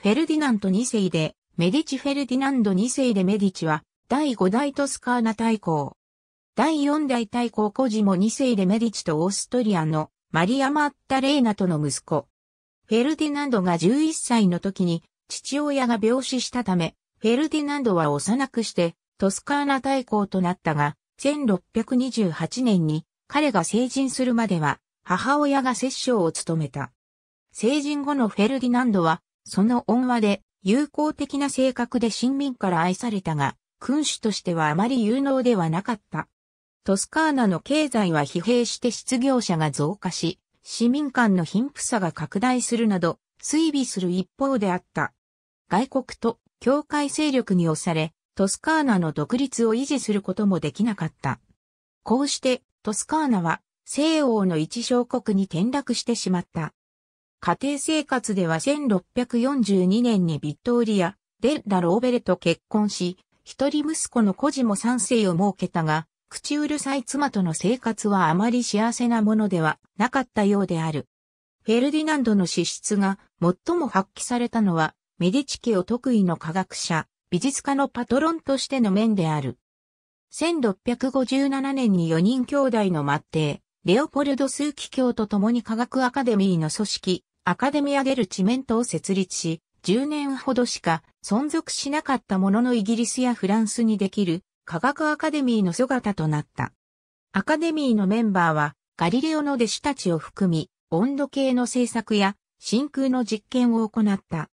フェルディナント2世で、メディチ・フェルディナンド2世でメディチは、第5代トスカーナ大公。第4代大公コジモ2世でメディチとオーストリアのマリア・マッタレーナとの息子。フェルディナンドが11歳の時に、父親が病死したため、フェルディナンドは幼くして、トスカーナ大公となったが、1628年に彼が成人するまでは、母親が摂政を務めた。成人後のフェルディナンドは、その恩和で、友好的な性格で親民から愛されたが、君主としてはあまり有能ではなかった。トスカーナの経済は疲弊して失業者が増加し、市民間の貧富差が拡大するなど、追尾する一方であった。外国と境界勢力に押され、トスカーナの独立を維持することもできなかった。こうして、トスカーナは西欧の一小国に転落してしまった。家庭生活では1642年にビットーリア、デッラ・ローベレと結婚し、一人息子の孤児も三世を設けたが、口うるさい妻との生活はあまり幸せなものではなかったようである。フェルディナンドの資質が最も発揮されたのは、メディチ家を得意の科学者、美術家のパトロンとしての面である。1657年に4人兄弟の末帝、レオポルド・スーキ教と共に科学アカデミーの組織、アカデミア・デル・チメントを設立し、10年ほどしか存続しなかったもののイギリスやフランスにできる科学アカデミーの姿となった。アカデミーのメンバーはガリレオの弟子たちを含み、温度計の制作や真空の実験を行った。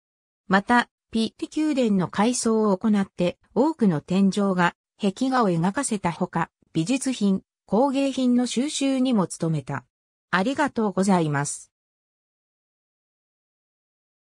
また、ピッティ宮殿の改装を行って多くの天井が壁画を描かせたほか、美術品、工芸品の収集にも努めた。ありがとうございます。